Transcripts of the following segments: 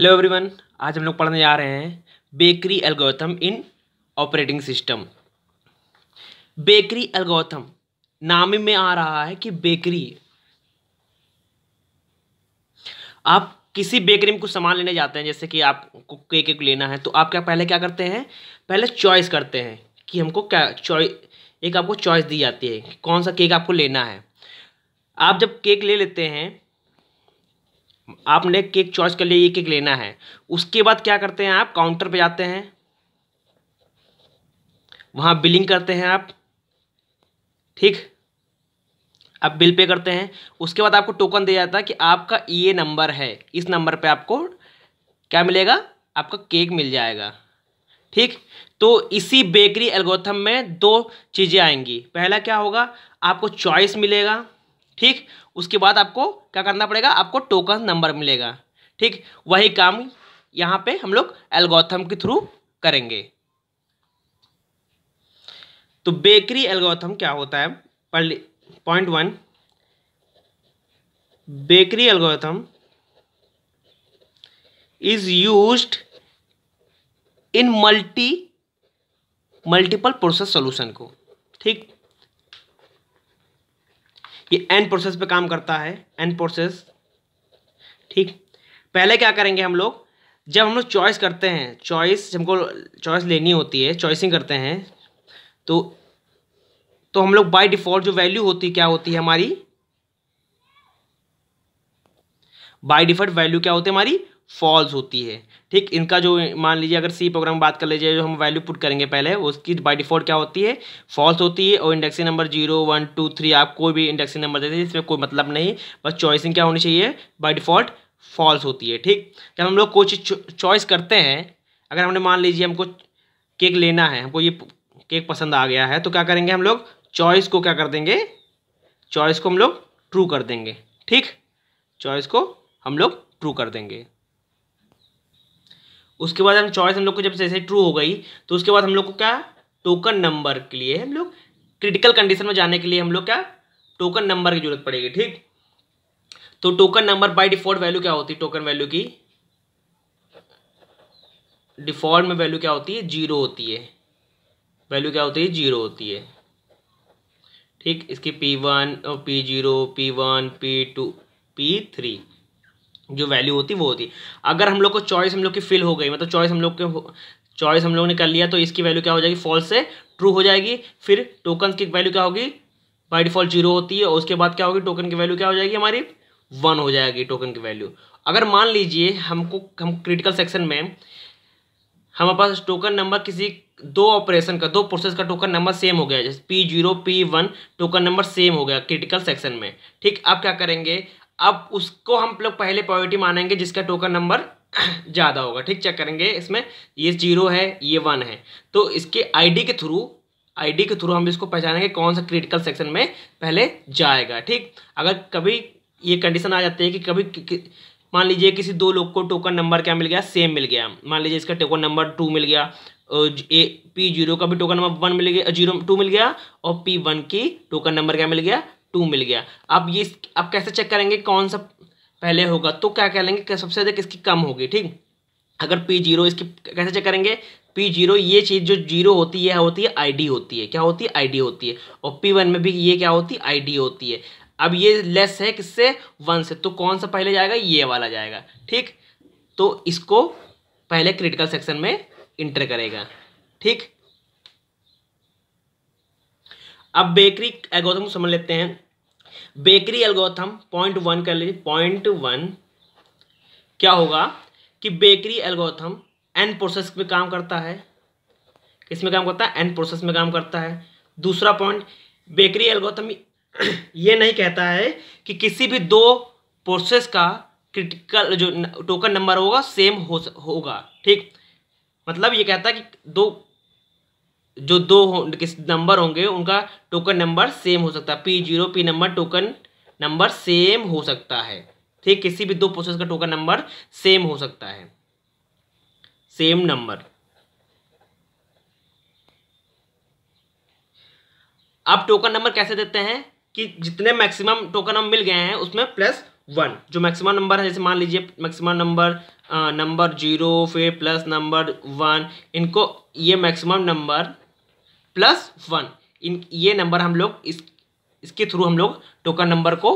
hello everyone आज हम लोग पढ़ने जा रहे हैं bakery algorithm in operating system bakery algorithm नाम में आ रहा है कि बेकरी आप किसी बेकरी में कुछ सामान लेने जाते हैं जैसे कि आपको केक एक लेना है तो आप क्या पहले क्या करते हैं पहले चॉइस करते हैं कि हमको क्या चॉइस एक आपको चॉइस दी जाती है कौन सा केक आपको लेना है आप जब केक ले लेते हैं आपने केक चॉइस कर लिया ये केक लेना है उसके बाद क्या करते हैं आप काउंटर पे जाते हैं वहाँ बिलिंग करते हैं आप ठीक आप बिल पे करते हैं उसके बाद आपको टोकन दिया जाता है कि आपका ये नंबर है इस नंबर पे आपको क्या मिलेगा आपका केक मिल जाएगा ठीक तो इसी बेकरी एल्गोथम में दो चीज़ें आएंगी पहला क्या होगा आपको चॉइस मिलेगा ठीक उसके बाद आपको क्या करना पड़ेगा आपको टोकन नंबर मिलेगा ठीक वही काम यहाँ पे हम लोग एल्गोथम के थ्रू करेंगे तो बेकरी एल्गोथम क्या होता है point one bakery algorithm is use in multi multiple process solution को ठीक ये एन प्रोसेस पे काम करता है एन प्रोसेस ठीक पहले क्या करेंगे हम लोग जब हम लोग चॉइस करते हैं चॉइस हमको चॉइस लेनी होती है चॉइसिंग करते हैं तो तो हम लोग बाय डिफ़ॉल्ट जो वैल्यू होती क्या होती है हमारी बाय डिफ़ॉल्ट वैल्यू क्या होती है हमारी फॉल्स होती है ठीक इनका जो मान लीजिए अगर सी प्रोग्राम बात कर लीजिए जो हम वैल्यू पुट करेंगे पहले उसकी बाय डिफॉल्ट क्या होती है फॉल्स होती है और indexing number zero one two three आप कोई भी इंडेक्सिंग नंबर देते हैं इसमें कोई मतलब नहीं बस चॉइसिंग क्या होनी चाहिए बाई डिफॉल्ट फॉल्स होती है ठीक जब हम लोग कोई चीज़ चॉइस करते हैं अगर हमने मान लीजिए हमको केक लेना है हमको ये केक पसंद आ गया है तो क्या करेंगे हम लोग चॉइस को क्या कर देंगे चॉइस को हम लोग ट्रू कर देंगे ठीक चॉइस को हम लोग ट्रू कर देंगे उसके बाद हम चॉइस हम लोग को जब जैसे ट्रू हो गई तो उसके बाद हम लोग को क्या टोकन नंबर के लिए हम लोग क्रिटिकल कंडीशन में जाने के लिए हम लोग क्या टोकन नंबर की जरूरत पड़ेगी ठीक तो token number by default value क्या होती है टोकन वैल्यू की डिफॉल्ट में वैल्यू क्या होती है जीरो होती है वैल्यू क्या होती है जीरो होती है ठीक इसकी P one P zero P one P two P three जो वैल्यू होती वो होती अगर हम लोग को चॉइस हम लोग की फिल हो गई मतलब चॉइस हम लोग के चॉइस हम लोग ने कर लिया तो इसकी वैल्यू क्या हो जाएगी फॉल्स से ट्रू हो जाएगी फिर टोकन की वैल्यू क्या होगी बाई डिफॉल्ट जीरो होती है और उसके बाद क्या होगी टोकन की वैल्यू क्या हो जाएगी हमारी वन हो जाएगी टोकन की वैल्यू अगर मान लीजिए हमको हम क्रिटिकल सेक्शन में हमारे पास टोकन नंबर किसी दो ऑपरेशन का दो प्रोसेस का टोकन नंबर सेम हो गया जैसे P zero P one token number same हो गया क्रिटिकल सेक्शन में ठीक अब क्या करेंगे अब उसको हम लोग पहले प्रायोरिटी मानेंगे जिसका टोकन नंबर ज़्यादा होगा ठीक चेक करेंगे इसमें ये जीरो है ये वन है तो इसके आईडी के थ्रू आईडी के थ्रू हम इसको पहचानेंगे कौन सा क्रिटिकल सेक्शन में पहले जाएगा ठीक अगर कभी ये कंडीशन आ जाती है कि कभी कि, कि, मान लीजिए किसी दो लोग को टोकन नंबर क्या मिल गया सेम मिल गया मान लीजिए इसका टोकन नंबर टू मिल गया ए पी जीरो का भी टोकन नंबर वन मिल गया जीरो टू मिल गया और पी वन की टोकन नंबर क्या मिल गया टू मिल गया अब ये अब कैसे चेक करेंगे कौन सा पहले होगा तो क्या कह लेंगे सबसे अधिक इसकी कम होगी ठीक अगर पी जीरो इसकी कैसे चेक करेंगे पी जीरो ये चीज़ जो जीरो होती है होती है आईडी होती है क्या होती है आईडी होती है और पी वन में भी ये क्या होती है आईडी होती है अब ये लेस है किससे वन से तो कौन सा पहले जाएगा ये वाला जाएगा ठीक तो इसको पहले क्रिटिकल सेक्शन में इंटर करेगा ठीक अब बेकरी एल्गोथम को समझ लेते हैं बेकरी एल्गोथम पॉइंट वन कर लीजिए पॉइंट वन क्या होगा कि बेकरी एल्गोथम एन प्रोसेस में काम करता है किस में काम करता है एन प्रोसेस में काम करता है दूसरा पॉइंट बेकरी एल्गोथम ये नहीं कहता है कि किसी भी दो प्रोसेस का क्रिटिकल जो टोकन नंबर होगा सेम हो होगा ठीक मतलब ये कहता है कि दो जो दो किस नंबर होंगे उनका टोकन नंबर सेम हो सकता है P zero P number token number same हो सकता है ठीक किसी भी दो प्रोसेस का टोकन नंबर सेम हो सकता है सेम नंबर आप टोकन नंबर कैसे देते हैं कि जितने मैक्सिमम टोकन हम मिल गए हैं उसमें प्लस वन जो मैक्सिमम नंबर है जैसे मान लीजिए मैक्सिमम नंबर नंबर जीरो फिर प्लस नंबर वन इनको ये मैक्सिमम नंबर प्लस वन इन ये नंबर हम लोग इस इसके थ्रू हम लोग टोकन नंबर को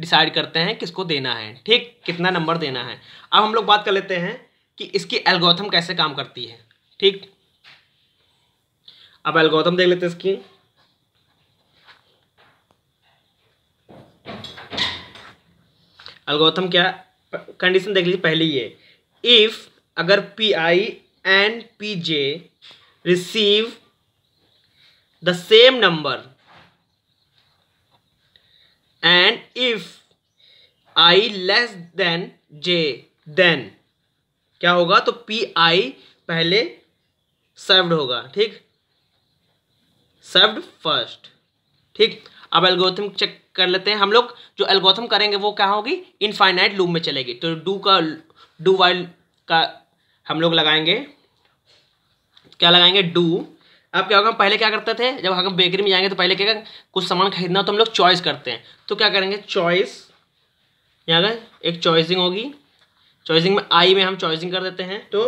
डिसाइड करते हैं किसको देना है ठीक कितना नंबर देना है अब हम लोग बात कर लेते हैं कि इसकी एल्गोथम कैसे काम करती है ठीक अब एल्गोथम देख लेते हैं इसकी एल्गोथम क्या कंडीशन देख लीजिए पहली ये इफ अगर P I and P J receive the same number and if i less than j then क्या होगा तो पी आई पहले सर्वड होगा ठीक सर्व्ड फर्स्ट ठीक अब एल्गोथम चेक कर लेते हैं हम लोग जो एल्गोथम करेंगे वो क्या होगी इनफाइनाइट लूप में चलेगी तो डू का डू वाइल का हम लोग लगाएंगे क्या लगाएंगे डू अब क्या होगा हम पहले क्या करते थे जब हम बेकरी में जाएंगे तो पहले क्या कुछ सामान खरीदना हो तो हम लोग चॉइस करते हैं तो क्या करेंगे चॉइस यहाँ का एक चॉइसिंग होगी चॉइसिंग में आई में हम चॉइसिंग कर देते हैं तो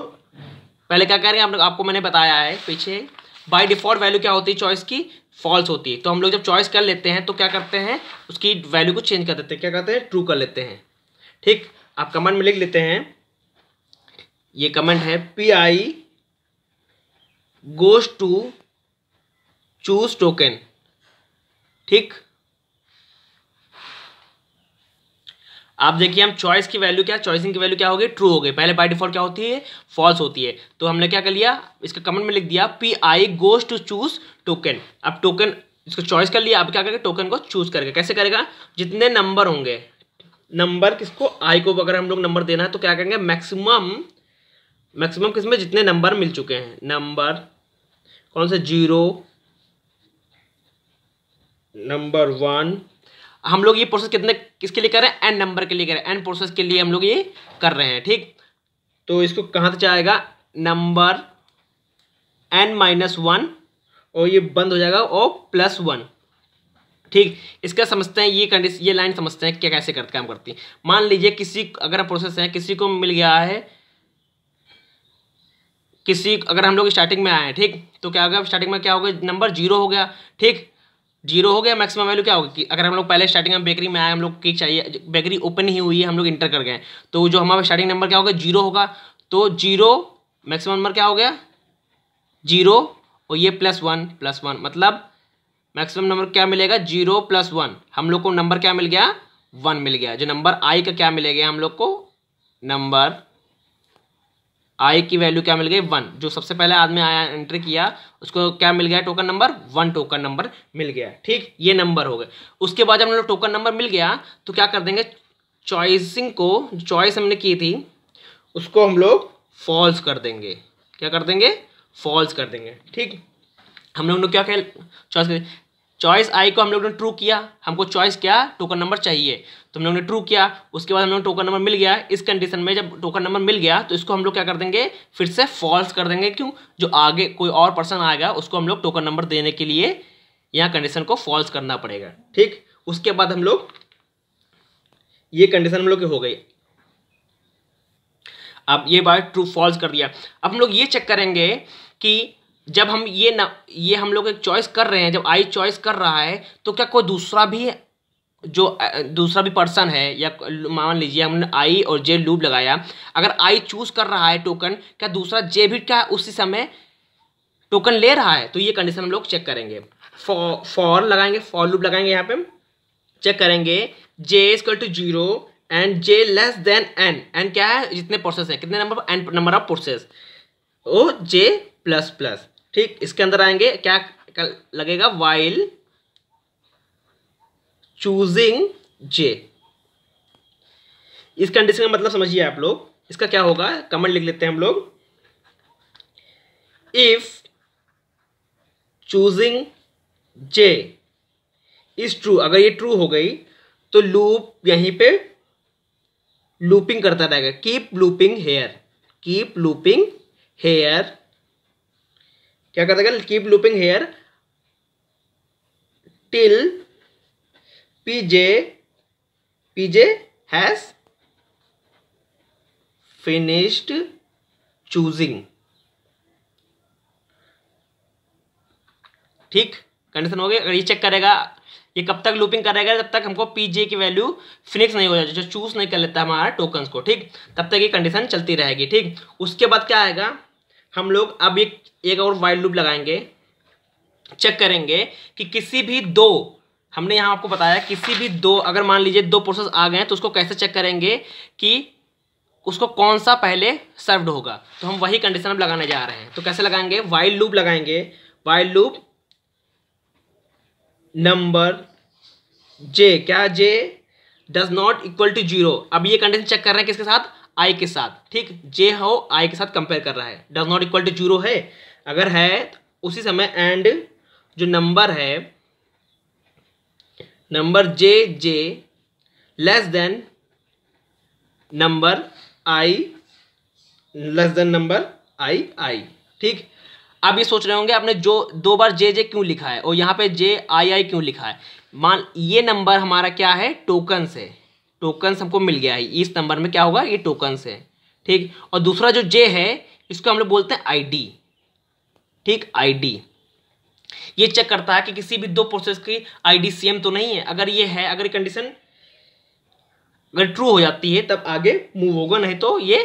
पहले क्या करेंगे आप लोग आपको मैंने बताया है पीछे बाय डिफॉल्ट वैल्यू क्या होती है चॉइस की फॉल्स होती है तो हम लोग जब चॉइस कर लेते हैं तो क्या करते हैं उसकी वैल्यू को चेंज कर देते हैं क्या करते हैं ट्रू कर लेते हैं ठीक आप कमेंट में लिख लेते हैं ये कमेंट है P I goes to choose token ठीक आप देखिए हम चॉइस की वैल्यू क्या चॉइसिंग की वैल्यू क्या होगी ट्रू हो गई पहले बाय डिफॉल्ट क्या होती है फॉल्स होती है तो हमने क्या कर लिया इसका कमेंट में लिख दिया P I goes to choose token अब टोकन इसको चॉइस कर लिया अब क्या करेगा टोकन को चूज करेगा कैसे करेगा जितने नंबर होंगे नंबर किसको आई को अगर हम लोग नंबर देना है तो क्या करेंगे मैक्सिमम मैक्सिमम किसमें जितने नंबर मिल चुके हैं नंबर कौन सा जीरो नंबर वन हम लोग ये प्रोसेस कितने किसके लिए कर रहे हैं एन नंबर के लिए कर रहे हैं एन प्रोसेस के लिए हम लोग ये कर रहे हैं ठीक तो इसको कहाँ तक जाएगा नंबर एन माइनस वन और ये बंद हो जाएगा और प्लस वन ठीक इसका समझते हैं ये कंडीशन ये लाइन समझते हैं क्या कैसे करते काम करती है मान लीजिए किसी अगर प्रोसेस है किसी को मिल गया है किसी अगर हम लोग स्टार्टिंग में आए हैं ठीक तो क्या हो गया स्टार्टिंग में क्या हो गया नंबर जीरो हो गया ठीक जीरो हो गया मैक्सिमम वैल्यू क्या होगी अगर हम लोग पहले स्टार्टिंग में बेकरी में आए हम लोग की चाहिए बेकरी ओपन ही हुई है हम लोग इंटर कर गए तो जो हमारा स्टार्टिंग नंबर क्या होगा जीरो होगा तो जीरो मैक्सिमम नंबर क्या हो गया जीरो और ये प्लस वन प्लस वन मतलब मैक्सिमम नंबर क्या मिलेगा जीरो प्लस वन हम लोग को नंबर क्या मिल गया वन मिल गया जो नंबर आई का क्या मिलेगा हम लोग को नंबर आई की वैल्यू क्या मिल गई वन जो सबसे पहले आदमी आया एंट्री किया उसको क्या मिल गया token number one token number मिल गया ठीक ये नंबर हो गए उसके बाद जब हम लोग टोकन नंबर मिल गया तो क्या कर देंगे चॉइसिंग को चॉइस हमने की थी उसको हम लोग फॉल्स कर देंगे क्या कर देंगे फॉल्स कर देंगे ठीक हम लोग क्या कह चॉइस चॉइस आई को हम लोग ने ट्रू किया हमको चॉइस क्या टोकन नंबर चाहिए तो हम लोग ने ट्रू किया उसके बाद हम लोग टोकन नंबर मिल गया इस कंडीशन में जब टोकन नंबर मिल गया तो इसको हम लोग क्या कर देंगे फिर से फॉल्स कर देंगे क्यों जो आगे कोई और पर्सन आएगा उसको हम लोग टोकन नंबर देने के लिए यहाँ कंडीशन को फॉल्स करना पड़ेगा ठीक उसके बाद हम लोग ये कंडीशन हम लोग की हो गई अब ये बात ट्रू फॉल्स कर दिया अब हम लोग ये चेक करेंगे कि जब हम ये न ये हम लोग एक चॉइस कर रहे हैं जब आई चॉइस कर रहा है तो क्या कोई दूसरा भी जो दूसरा भी पर्सन है या मान लीजिए हमने आई और जे लूप लगाया अगर आई चूज कर रहा है टोकन क्या दूसरा जे भी क्या उसी समय टोकन ले रहा है तो ये कंडीशन हम लोग चेक करेंगे फॉर फॉर लगाएंगे फॉर लूप लगाएंगे यहाँ पे चेक करेंगे J is equal to zero and J less than N N क्या है जितने प्रोसेस हैं कितने number N number of process ओ जे प्लस प्लस ठीक इसके अंदर आएंगे क्या लगेगा वाइल चूजिंग जे इस कंडीशन का मतलब समझिए आप लोग इसका क्या होगा कमेंट लिख लेते हैं हम लोग if choosing J is true अगर ये ट्रू हो गई तो लूप यहीं पे लूपिंग करता रहेगा keep looping here keep looping here क्या कर देगा keep looping here till PJ PJ has finished choosing ठीक कंडीशन हो गया अगर ये चेक करेगा ये कब तक लूपिंग करेगा तब तक हमको पीजे की वैल्यू फिनिक्स नहीं हो जाती जो चूज नहीं कर लेता हमारा टोकन को ठीक तब तक ये कंडीशन चलती रहेगी ठीक उसके बाद क्या आएगा हम लोग अब एक एक और वाइल्ड लूप लगाएंगे चेक करेंगे कि किसी भी दो हमने यहाँ आपको बताया किसी भी दो अगर मान लीजिए दो प्रोसेस आ गए हैं तो उसको कैसे चेक करेंगे कि उसको कौन सा पहले सर्व्ड होगा तो हम वही कंडीशन अब लगाने जा रहे हैं तो कैसे लगाएंगे वाइल्ड लूप लगाएंगे वाइल्ड लूप नंबर जे क्या J does not equal to zero अब ये कंडीशन चेक कर रहे हैं किसके साथ आई के साथ ठीक जे हो आई के साथ कंपेयर कर रहा है does not equal to zero है अगर है तो उसी समय एंड जो नंबर है number J J less than number I less than number I I ठीक आप ये सोच रहे होंगे आपने जो दो बार जे जे क्यों लिखा है और यहाँ पे जे आई आई क्यों लिखा है मान ये नंबर हमारा क्या है टोकन से टोकन्स हमको मिल गया है इस नंबर में क्या होगा ये टोकन्स है ठीक और दूसरा जो जे है इसको हम लोग बोलते हैं आईडी ठीक आईडी ये चेक करता है कि किसी भी दो प्रोसेस की आईडी सेम तो नहीं है अगर ये है अगर कंडीशन अगर ट्रू हो जाती है तब आगे मूव होगा नहीं तो ये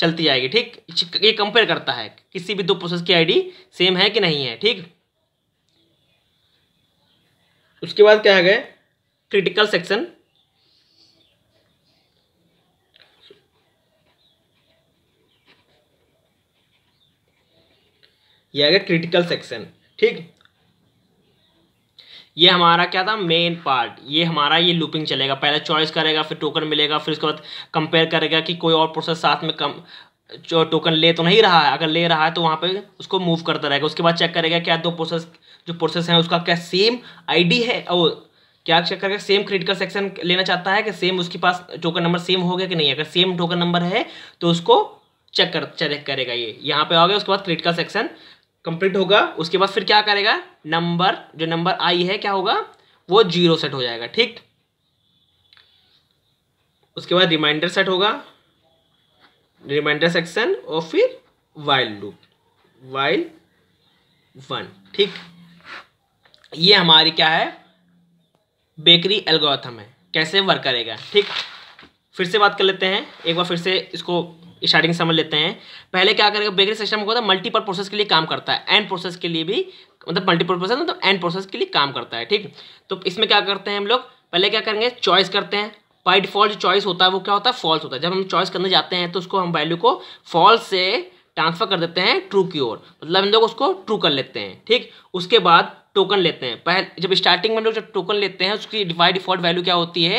चलती जाएगी ठीक ये कंपेयर करता है किसी भी दो प्रोसेस की आईडी सेम है कि नहीं है ठीक उसके बाद क्या है गए क्रिटिकल सेक्शन ये आ गया क्रिटिकल सेक्शन ठीक ये हमारा क्या था मेन पार्ट ये हमारा ये लूपिंग चलेगा पहले चॉइस करेगा फिर टोकन मिलेगा फिर उसके बाद कंपेयर करेगा कि कोई और प्रोसेस साथ में कम जो टोकन ले तो नहीं रहा है अगर ले रहा है तो वहाँ पे उसको मूव करता रहेगा उसके बाद चेक करेगा क्या दो प्रोसेस जो प्रोसेस है उसका क्या सेम आईडी है और क्या चेक करके सेम क्रिटिकल सेक्शन लेना चाहता है कि सेम उसके पास टोकन नंबर सेम हो गया कि नहीं अगर सेम टोकन नंबर है तो उसको चेक कर चेक करेगा ये यहाँ पे आ गया उसके बाद क्रिटिकल सेक्शन कंप्लीट होगा उसके बाद फिर क्या करेगा नंबर जो नंबर आई है क्या होगा वो जीरो सेट हो जाएगा ठीक उसके बाद रिमाइंडर सेट होगा रिमाइंडर सेक्शन और फिर वाइल लूप वाइल वन ठीक ये हमारी क्या है बेकरी एल्गोथम है कैसे वर्क करेगा ठीक फिर से बात कर लेते हैं एक बार फिर से इसको स्टार्टिंग समझ लेते हैं पहले क्या करेगा बेकरी सिस्टम होगा मल्टीपल प्रोसेस के लिए काम करता है एंड प्रोसेस के लिए भी मतलब मल्टीपल प्रोसेस मतलब एंड प्रोसेस के लिए काम करता है ठीक तो इसमें क्या करते हैं हम लोग पहले क्या करेंगे चॉइस करते हैं बाई डिफॉल्ट जो चॉइस होता है वो क्या होता है फॉल्स होता है जब हम चॉइस करने जाते हैं तो उसको हम वैल्यू को फॉल्स से ट्रांसफर कर देते हैं ट्रू की ओर मतलब हम लोग उसको ट्रू कर लेते हैं ठीक उसके बाद टोकन लेते हैं पहले जब स्टार्टिंग में हम लोग जब टोकन लेते हैं उसकी बाई डिफॉल्ट वैल्यू क्या होती है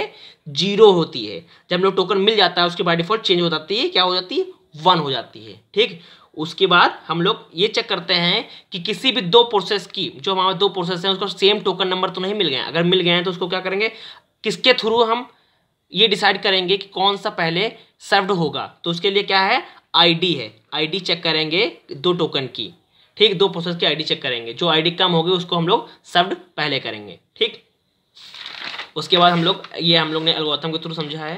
जीरो होती है जब लोग टोकन मिल जाता है उसकी बाई डिफॉल्ट चेंज हो जाती है क्या हो जाती है वन हो जाती है ठीक उसके बाद हम लोग ये चेक करते हैं कि किसी भी दो प्रोसेस की जो हमारे दो प्रोसेस हैं उसको सेम टोकन नंबर तो नहीं मिल गए अगर मिल गए हैं तो उसको क्या करेंगे किसके थ्रू हम ये डिसाइड करेंगे कि कौन सा पहले सर्व्ड होगा तो उसके लिए क्या है आईडी है आईडी चेक करेंगे दो टोकन की ठीक दो प्रोसेस की आईडी चेक करेंगे जो आईडी कम होगी उसको हम लोग सर्व्ड पहले करेंगे ठीक उसके बाद हम लोग ये हम लोग ने अलगौतम के थ्रू समझा है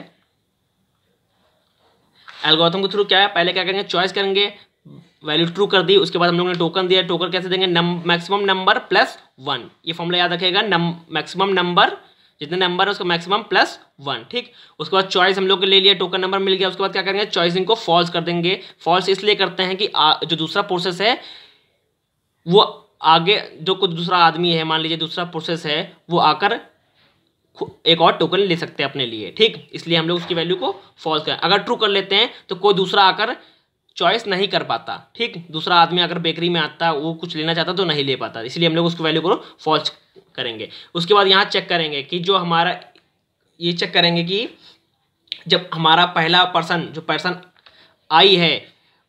अलगौतम के थ्रू क्या है पहले क्या करेंगे चॉइस करेंगे वैल्यू ट्रू कर दी उसके बाद हम लोग ने टोकन दिया टोकन कैसे देंगे मैक्सिमम नंबर प्लस वन ये फॉर्मला याद रखेगा मैक्सिमम नंबर जितने नंबर है उसका मैक्सिमम प्लस वन ठीक उसके बाद चॉइस हम लोग ले लिया टोकन नंबर मिल गया उसके बाद क्या करेंगे चॉइसिंग को फॉल्स कर देंगे फॉल्स इसलिए करते हैं कि आ, जो दूसरा प्रोसेस है वो आगे जो कुछ दूसरा आदमी है मान लीजिए दूसरा प्रोसेस है वो आकर एक और टोकन ले सकते हैं अपने लिए ठीक इसलिए हम लोग उसकी वैल्यू को फॉल्स करें अगर ट्रू कर लेते हैं तो कोई दूसरा आकर चॉइस नहीं कर पाता ठीक दूसरा आदमी अगर बेकरी में आता वो कुछ लेना चाहता तो नहीं ले पाता इसलिए हम लोग उसकी वैल्यू को फॉल्स करेंगे उसके बाद यहाँ चेक करेंगे कि जो हमारा ये चेक करेंगे कि जब हमारा पहला पर्सन जो पर्सन आई है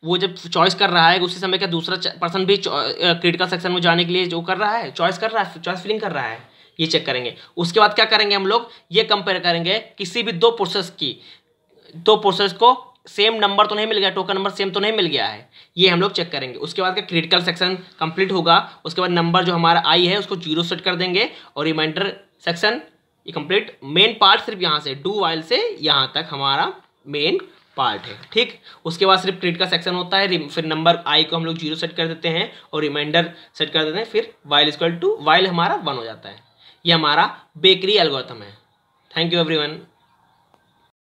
वो जब चॉइस कर रहा है उसी समय क्या दूसरा पर्सन भी क्रिटिकल सेक्शन में जाने के लिए जो कर रहा है चॉइस कर रहा है चॉइस फिलिंग कर रहा है ये चेक करेंगे उसके बाद क्या करेंगे हम लोग ये कंपेयर करेंगे किसी भी दो प्रोसेस की दो प्रोसेस को सेम नंबर तो नहीं मिल गया टोकन नंबर सेम तो नहीं मिल गया है ये हम लोग चेक करेंगे उसके बाद क्या क्रिटिकल सेक्शन कंप्लीट होगा उसके बाद नंबर जो हमारा आई है उसको जीरो सेट कर देंगे और रिमाइंडर सेक्शन ये कंप्लीट मेन पार्ट सिर्फ यहाँ से डू वाइल से यहाँ तक हमारा मेन पार्ट है ठीक उसके बाद सिर्फ क्रिट का सेक्शन होता है फिर नंबर आई को हम लोग जीरो सेट कर देते हैं और रिमाइंडर सेट कर देते हैं फिर वाइल इक्वल टू वाइल हमारा वन हो जाता है ये हमारा बेकरी एल्गोथम है थैंक यू एवरीवन